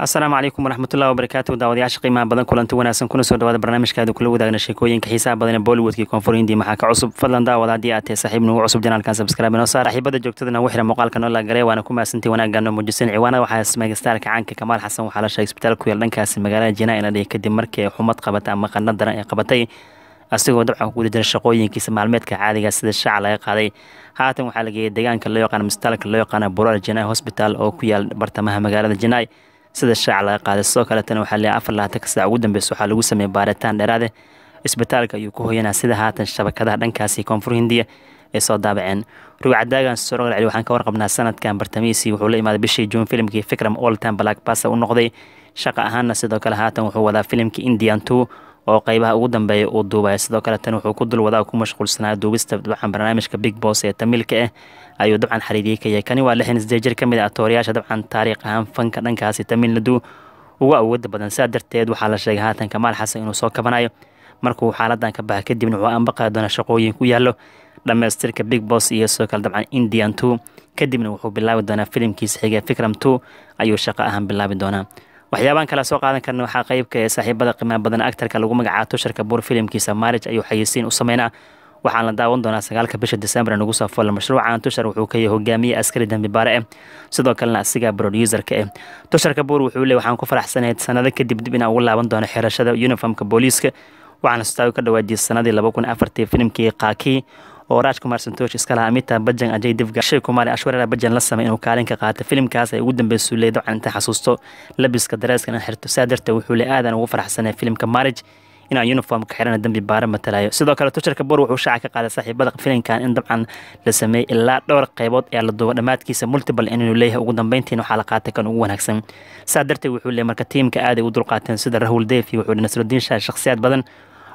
asalaamu calaykum waraxmat wabarakaatu daawadayaasha qiimaha badan kulanti wanaagsan kuna soo dhawaada barnaamijkaada kula wadaagna sheekooyinka xiisaha badan ee bollywoodkii koonfur hindiya maxaa ka cusub fadlan daawada haddii aad tahay saaxiib nugu cusub janaalkan subscribe inoo saar axibada joogtadana ugu xira muuqaalka noo laagare waana ku mahadsantii wanaaggan oo muujisan ciwaanada waxaa caanka kamaal xasan waxaa la sheegay isbitaal ku yaal dhankaasi magaalada jinaa in la dhihi kadib markii ay xumad qabata ama qanna daran ay qabatay asigoo dabcan ku guda jira shaqooyinkiisa maalmeedka caadiga ah sida shaaca laga qaaday haatan waxaa la geeyay deegaanka loo yaqaan isbitaalka loo yaqaana buraal jinaa hosbitaal oo ku yaal bartamaha magaalada jinaa sida shaaca laga qaaday sidoo kaletana waxaa leeyahay afar labaatan ka saac ugu dambeysa waxaa lagu sameeyey baaritaan dheeraade ah. isbitaalka ayuu ku hoyanaa sida haatan shabakadaha dhankaasi koonfur hindiya ay soo daabaceen rugcadaagan sorogal celi waxaan ka warqabnaa sanadkan bartamihiisii wuxuu la imaaday bishii juun filimkii fikram oltan black basa u noqday shaqa ahaanna sidoo kale haatan wuxuu wadaa filimkii indian two oo qaybaha ugu dambeeya uu duubaya sidoo kale tan wuxuu ku dul wadaa ku mashquulsanaa duubista dabcan barnaamijka big boss ee tamilka ah ayuu dabcan xariiriyey ka yahay kani waa lixan isdee jir ka mid a ah tooriyaasha dabcan taariikh ahaan fanka dhankaasi tamilnadu ugu awooda badan sidaa darteed waxaa la sheegay haatan kamaal xasan inuu soo kabanayo markuu xaaladan ka baxa kadibna wuxuu doonaa shaqooyin ku yaallo dhammaystirka big boss iyo sidoo kale dabcan indian two kadibna wuxuu bilaabi doonaa filimkiisa xigee fikram two ayuu shaqo ahaan bilaabi doonaa waxyaabaan kale soo qaadan karna waxaa qaybka ee ah saaxiibada qiimaha badan actarka lagu magacaa tusharka buur filimkiisa maarij ayuu xayeysiin u sameynaa waxaan la daawan doonaa sagaalka bisha disembar nagu soo folla mashruucan tushar wuxuu ka yahay hogaamiye askari dambibaare eh sidoo kalena asiga broduserka eh tusharka buur wuxuu leey waxaan ku faraxsanayd sanado kadib dib inaan ugu laaban doono xirashada uniformka booliiska waxaana sutaawi ka dhawaajiye sanadii laba kun afartii filimkii qaakii oo rajkumar santoosh iskalaha amita bajan ajay dibga shay kumaali ashwareera bajan la samay inuu kaalin ka qaata filimkaas ay ugu dambeysu leedo canta xasuusto labiska dareeskan xirto saa darteed wuxuu le aadan ugu faraxsanay filimka marriage in uniformka xirana dembi baara matalayo sidoo kale tusharka bor wuxuu shaaca ka qaaday saaxiibada filinkan in dabcan la sameeyey ilaa dhowr qaybood ee la duuba dhammaadkiisa multiple inuu leeyahay ugu dambeyntiin waxaa la qaatay kan ugu wanaagsan saa darteed wuxuu leeyahay marka tiimka aaday u dulqaateen sida rahul defi wuxuu nasrudiin shakhsiyaad badan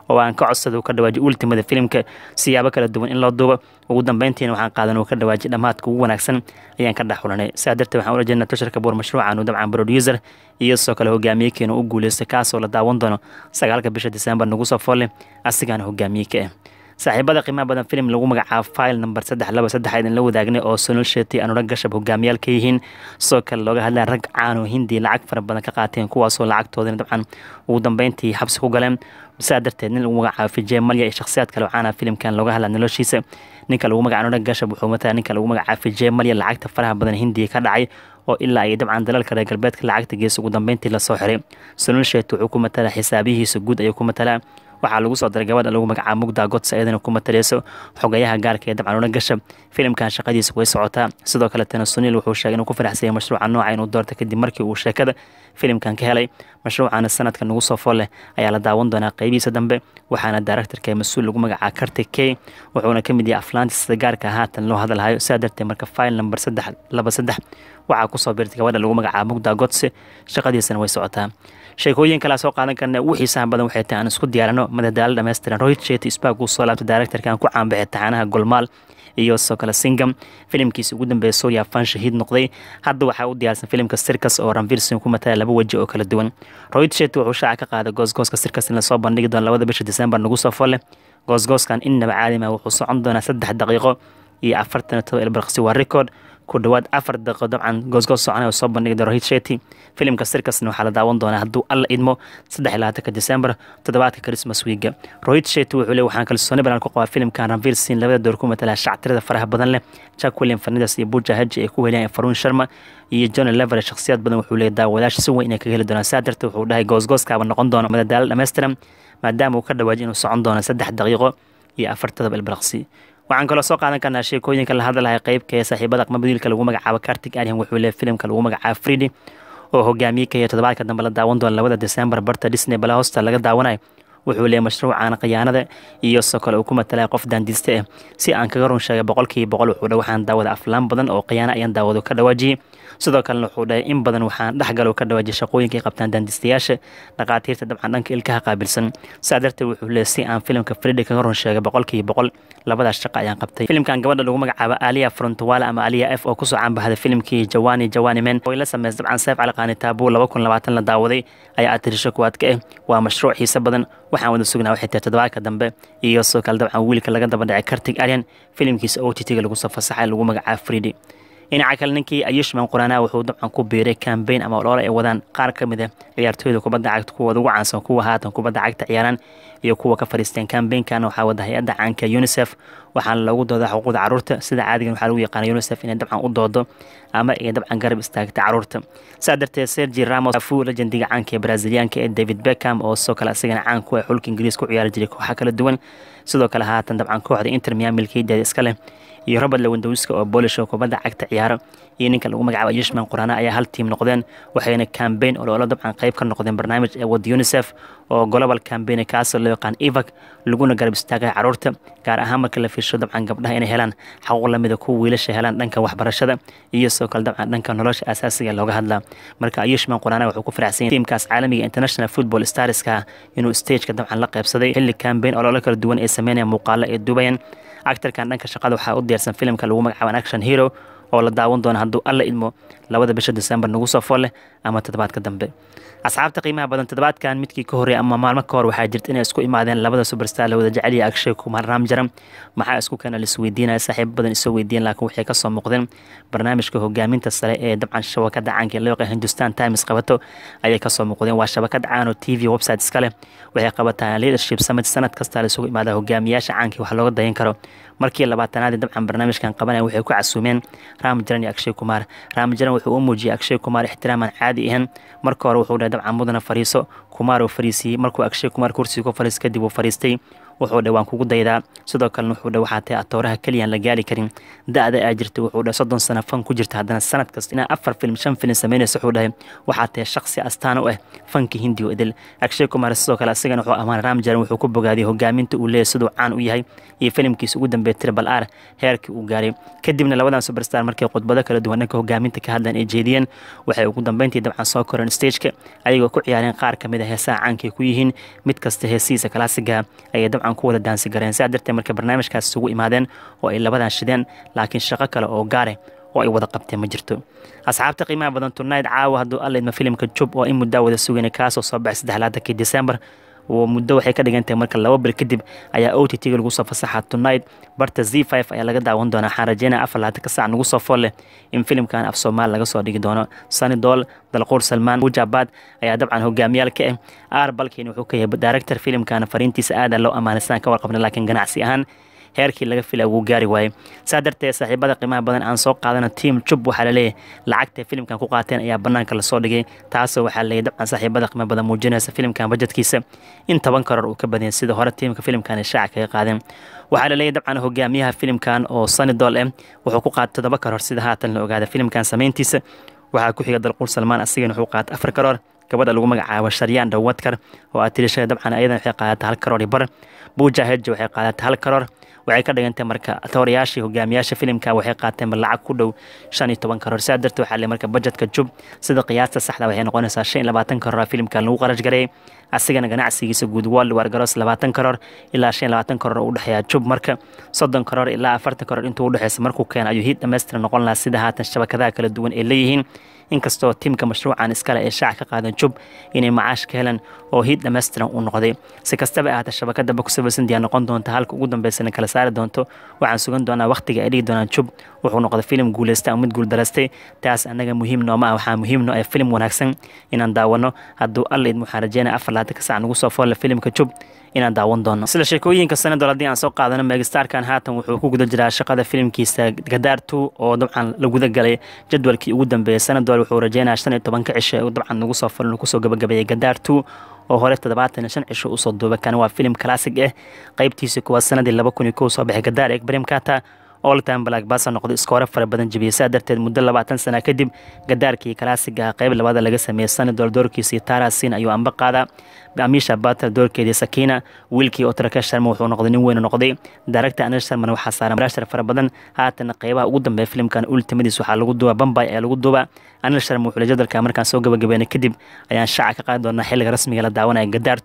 oo aan ka codsada uu ka dhawaajiy ultimada filimka siyaabo kala duwan in loo duubo ugu dambeyntiina waxaan qaadan uu ka dhawaajiy dhammaadka ugu wanaagsan ayaan ka dhex xulanay sidaa darteed waxaan u jeednaa tusharka buur mashruucan uu dabcan producer iyo sidoo kale hogaamiye keena u guuleystay kaasoo la daawan doono sagaalka bisha disembar nagu soo foolle asigaana hogaamiye ka ah saaxiibada qiimaha badan filim lagu magacaabo file number saddex laba saddex idin la wadaagnay oo sonol sheti anura gashab hogaamiyaal ka yihiin sidoo kale looga hadlaya rag caano oo hindi lacag fara badan ka qaateen kuwaasoo lacagtoodina dabcan ugu dambeyntii xabsi ku galeen saa darteed nin lagu magacaabo fijee malya iyo shakhsiyaad kale oo filimkan looga hadlaa noloshiisa ninka lagu magaca anura gashab wuxuu matala ninka lagu magacaabo fijee malya lacagta faraha badan hindiya ka dhacay oo ilaa ay dabcan dalalka reer galbeedka lacagta gees ugu dambeyntii lasoo xiray sonol shet wuxuu ku matalaa xisaabihiisa guud ayuu ku matalaa waxaa lagu soo daray gabadha lagu magacaa mugda godsa eedana ku mataleyso xogayaha gaarka ee dabcanuuna gasha filimkan shaqadiisa way socotaa sidoo kaletana suniil wuxuu sheegay inuu ku faraxsanyay mashruuca nooca inuu doortay kadib markii uu sheekada filimkan ka helay mashruucana sanadka nagu soo fool leh ayaa la daawan doonaa qeybihiisa dambe waxaana daaraktarka ee mas-uul lagu magacaa karti k wuxuuna ka mid yahay aflaantii sida gaarka haatan loo hadlahayo sidaa darteed marka fail namber saddex laba saddex waxaa kusoo biirtay gabadha lagu magacaaba mugda godse shaqadiisana way socotaa sheekooyin kalaa soo qaadan karna wixii badan waxay tahay aan isku diyaarano madadaalo dhamaystiran royd sheti spark uu soo laabtay directorkan ku caanbaxay taxanaha golmaal iyo soo kale singam filimkiisi ugu dambeeya sooya fan shahiid noqday hadda waxaa u diyaarsan filimka sirkas oo ranvilson ku matala laba weji oo kala duwan royd sheti wuxuu shaaca ka qaaday goosgooska sirkas in lasoo bandhigi doono labada bisha december nagu soo folle goosgooskan innaba caadima wuxuu socon doonaa saddex daqiiqo iyo afartan todoba ilbaqsi waa record ku dhawaad afar daqiiqo dabcan goosgoos soconay oo soo bandhigi daro hitsheti filimka sirkasna waxaa la daawan doonaa hadduu alla idmo saddex labaatanka disembar toddobaadka christmas wiiga rohit sheti wuxuu le waxaan kalsooni balan ku qabaa filimkan ranvir siin labada door ku matala shactirada faraha badan leh jack william fanidas iyo buja haji ay ku heliyaan faruun sharma iyo john lever shakhsiyaad badan wuxuu le daawadaasha si weyn inay kaga heli doonaan saa darteed wuxuu dhahay goosgooskaaba noqon doona madadaalo dhammaystiran maadaama uu ka dhawaaji inuu socon doono saddex daqiiqo iyo afar todoba ilbaraqsi waxaan kaloo soo qaadan karnaa sheekooyinka la hadlahay qeybka ee saaxiibada aqmabadiilka lagu magacaabo kartig aryan wuxuu leey filimka lagu magacaabo fridi oo hogaamiye ka yahay toddobaadka dambe la daawan doona labada desembar barta disney balahosta laga daawanayo wuxuu leeyay mashruucaana khiyaanada iyo soo kale uu ku matalaya qof daandiista ah si aan kaga run sheegay boqolkiiba boqol wuxuu dhahay waxaan daawada aflaan badan oo khiyaana ayaan daawadu ka dhawaajiyey sidoo kalena wuxuu dhahay in badan waxaan dhexgalo ka dhawaajiyay shaqooyinkay qabtaan daandiistayaasha dhakhaatiirta dabcan dhanka ilkaha qaabilsan saa darteed wuxuu leeyay si aan filimka fredhi kaga run sheegay boqolkiiba boqol labadaas shaqa ayaan qabtay filimkan gabadha lagu magacaabo aliya frontowala ama aliya f oo kusoo caanbahday filimkii jawani jawani men oo la sameys dabcan seef cali qaani laba kun labaatan la daawaday ayaa atirisho kuwaad ah eh, waa mashruuc xiise badan waxaan wada sugnaa waxay tahay toddobaadka dambe iyo soo kale dabcan wiilka laga daba dhacay kartig alyan filimkiisa o t t-ga lagu soo fasaxay lagu magacaa friidi dhinaca kale ninkii ayushman quraanaha wuxuu dabcan ku biiray kambayn ama oloola ay wadaan qaar ka mid a ah ciyaartooyda kubadda cagta kuwooda ugu caansan kuwa haatan kubadda cagta ciyaaraan iyo kuwa ka fadhiisteen kambeynkan waxaa wada hay-adda caanka unisef waxaana loogu doodaa xuquuqda caruurta sida caadigan waxaa lagu yaqaana unisef inay dabcan u doodo ama ay dabcan garab istaagta caruurta saas darteed sergi ramos afu legendiga caanka ee braziliyaanka ee david beckham oo sidoo kale asigana caan ku ah xulka ingiriis ku ciyaari jiray kooxa kala duwan sidoo kale haatan dabcan kooxda inter milkiyadeeda iska leh iyo robert lewandowska oo boolish kubadda cagta ciyaaro iyo ninka lagu magacaaba yashman qurhane ayaa hal tiim noqdeen waxayna kambeyn oloola dabcan qayb ka noqdeen barnaamij ee wad unisef oo global kambeyn kaasoo loo yaqaan evac laguna garab istaagaya caruurta gaar ahaan marka la fiirsho dabcan gabdhaha inay helaan xaquuq lamida ah, kuwa wiilasha helaan dhanka waxbarashada iyo soo kale dabcan dhanka nolosha asaasiga looga hadlaa marka ayushman qurhane wuxuu ku faraxsan tiimkaas caalamiga international football starska inuu stageka dabcan la qaybsaday xilli kambeyn oloola kala duwan ee sameynaya muuqaalo ee duubayan actarkan dhanka shaqada waxaa u diyaarsan filimka lagu magacaaba action hero oo la daawan doona hadduu alla idmo labada bisha disembar nagu soo fool leh ama toddobaadka dambe asxaabta qiimaha badan toddobaadkan midkii ka horreey ama maalmo ka hor waxaa jirta inay isku imaadeen labada suberstar la wada jecel iyo kumar raamjaram maxaa isku keena laisweydiinaya saaxiibo badan isoo weydiiyeen laakiin waxay kasoo muuqdeen barnaamijka hogaaminta sare ee dabcan shabakada caanka ee looqa hindustan times qabato ayay kasoo muuqdeen waa shabakad caan t v website iska leh waxay qabataa leadership summit sanad kasta la isugu imaada hogaamiyaasha caankii wax looga dayan karo markii labaatanaadii dabcan barnaamijkan qabanaya waxay ku casuumeen raamjaran iyo agshay kumar raamjaran wuxuu u muujiyay akshay kumaar ixtiraaman caadi ahayn marka hore wuxuu dhahay dabcan mudana fariiso kumaar uu fariisiyey markuu akshay kumaar kursiga ku fariis kadib uu fariistay wuxuu dhe kugu daydaa sidoo kalena wuxuu dhe waxaa tahay atooraha keliyan la gaari karin da-da aa jirta wuxuu dhe soddon sano fan ku jirta haddana sanad kasta inaa afar film shan film samaynaysa wuxuu dhahay waxaa tahay shaqsi astaan u ah eh fanka hindi oo akshay kumar sidoo kale isagana wuxuu amaanay ramjaran wuxuu ku bogaadiyay hogaaminta uu leeyahy siduu caan u yahay iyo filimkiisa ugu dambeeya tiribal ar heerkii uu gaaray kadibna labadan superstar markay khudbado kala duwan dhanka hogaaminta ka hadlaan ay jeediyeen waxay ugu dambeyntii dabcan soo koreen stageka ayagoo ku ciyaareen qaar ka mid a ah heesaha caanka ku yihiin mid kasta heesihiisa kalaasigaa ayay dabcan aan ku wada daansi gareen saa darteed markay barnaamijkaas isugu imaadeen oo ay labadan shideen laakiin shaqo kale oo gaare eh oo ay wada qabteen ma jirto asxaabta qiimaha badan tunayd caawa hadduu alla idma filimka jub oo in muddaa wada sugayna kaasoo soo baxay saddexlaatankii deseembar muddo waxay ka dhigan tahay marka laba bar kadib ayaa o t t-ga lagu soo fasaxa tonight barta z five ayaa laga daawan doonaa waxaan rajeynaya afar laatanka saac nagu soo fool leh in filimkan af soomaali laga soo dhigi doono sanidool dalquur salmaan wujabaad ayaa dabcan hogaamiyaal ka ah ar balkin wuxuu ka yahay director filimkana fariintiisa aadan loo amaanisaan ka warqabna laakiin ganacsi ahaan heerkii laga filay wuu gaari waayey saa darteed saaxiibada qiimaha badan aan soo qaadana tiam jub waxaa laleeyahy lacagta filimkan ku qaateen ayaa bannaanka lasoo dhigay taasoo waxaa laleeyahy dabcan saaxiibada qiimaha badan muujinaysa filimkan bajedkiisa in toban karar uu ka badanyay sida hore tiimka filimkan ay shaaca kaga qaadeen waxaa laleeyahy dabcan hogaamiyaha filimkan oo sanidol eh wuxuu ku qaatay todoba karar sida haatan la ogaada filimkan samayntiisa waxaa ku xiga dalquul salmaan asigana wuxuu qaatay afar karar gabadha lagu magacaabo sharyaan dhawadkar oo aad tiri shaya dabcan ayadana waxay qaadataa hal karoor iyo bar buujaheji waxay qaadataa hal karoor waxay ka dhigantay marka toorayaashii hogaamiyaasha filimka waxay qaateen lacag ku dhow shan iyo toban karoor sidaa darteed waxaa le marka bajetka jub sida qiyaasta saxda ah waxay noqonaysaa shan iyo labaatan karoor filimka lagu qarash gareeyay asigana ganacsigiisa guud wald wargaroos labaatan karoor ilaa shan iyo labaatan karoor u dhexeeyaa jub marka soddon karoor ilaa afartan karoor intuu u dhexeysa markuu keena ayuu hiid dhammaystiran noqon lahaa sida haatan shabakadaha kala duwan ay leeyihiin inkastoo tiimka mashruucan iskale ee shaaca ka qaadan jub inay macaash ka helaan oo hiid dhammaystiran uu noqday si kastaba ahaatee shabakaddamba ku noqon doonta halka ugu dambaysana kala saari doonto waxaan sugan doonaa wakhtiga ay dhigi doonaan jub wuxuu noqday filim guulaysta oo mid guuldaraystay taas annaga muhiim nooma ah waxaa muhiimno ee filim wanaagsan inaan daawano hadduu alla idmu waxaan afar labaatan ka nagu soo foolla filimka jub inaan daawan doono sida sheekooyinka sanadol haddii aan soo qaadano megastarkan haatan wuxuu ku guda jiraa shaqada filimkiisa gadaar two oo dabcan la guda jadwalkii ugu dambeeyey sanadol jadwal wuxuu rajeynaya shan iyo tobanka cisho u dabcan ugu soo falin kusoo gabagabeeyay gadaartu oo hore toddobaatan shan cisho usoo duuba kana waa filim classig ah eh, qaybtiisa kuwaa sanadii laba kun iyo kow soo baxay gadaar egbrem kata oltan balag baasa noqday iskoore fara badan jebiyey saa darteed muddo labaatan sana kadib gadaarkii kalaasiga ah qayb labada laga sameeyey sanadol doorkiisii taarasin ayuu amba qaadaa amiisha batar doorkeedii sakiina wiilkii oo taraka wuxuu noqday nin weynu noqday daaragta anil sharman waxaa saaran barashar fara badan haatan qeybaha ugu dambeeya filimkan ultimadiis waxaa lagu duubaa bambay ayaa lagu duubaa anil sharman wuxuu jadalka markaan soo gabagabeynay kadib ayaan shaaca ka qaadi doonaa xilliga rasmiga la daawanaya gadaar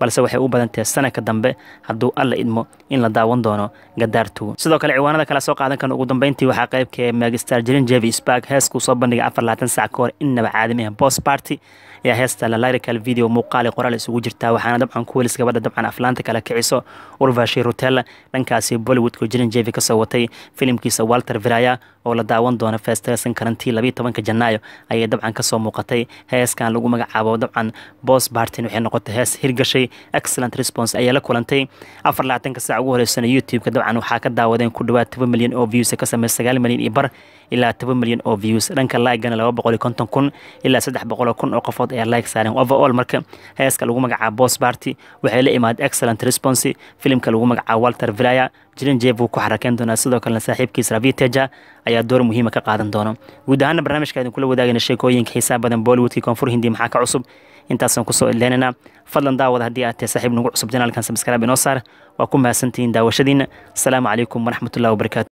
balse waxay u badan tahay dambe hadduu alla idmo in la daawan doono gadaar sidoo kale ciwaanada kala soo qaadan kan ugu dambeyntii waxaa qaybka ah magistar jirin jevi spark heeskuu soo bandhigay afar labaatan saac ka hor innaba caadamiha bos barty ayaa heesta lalarical video muuqaali qoraal isugu jirtaa waxaana dabcan ku welis dabcan aflaanta kala kiciso ulvashi rutella dhankaasi bollywoodku jirin jevi kasoo watay filimkiisa walter viraya oo la daawan doono festsan karantii labiiy tobanka janaayo ayay dabcan kasoo muuqatay heeskan lagu magacaabo dabcan bos bartin waxay noqotay hees hirgashay excellent response ayay la kulantay afar labaatanka saac ugu horeysan youtube-ka dabcan waxaa ka daawadeen ku dhawaad toban milyan oo views ka samaysa sagaal milyan iyo bar ilaa toban milyan oo views dhanka like-gana laba boqol iyo konton kun ilaa saddex boqol kun oo qofood ayaa like saareen overall marka heeska lagu magacaabo boss party waxay la imaada excellent response filimka lagu magacaabo walter vilaya jirin jeef wuu ku xarakeyn doonaa sidoo kalena saaxiibkiis raviteja ayaa door muhiima ah ka qaadan doona guud ahaana barnaamijka idinkula wadaagayna sheekooyinka xiisaa badan bollywoodkii koonfur hindi maxaa ka cusub intaasaan kusoo idleenana fadlan daawada haddii aad tahay saaxiib nagu cusub janaalkan sabskraaib inoo saar waa ku mahadsantihiin daawashadiina asalaamu calaykum waraxmatullahi wabarakaatu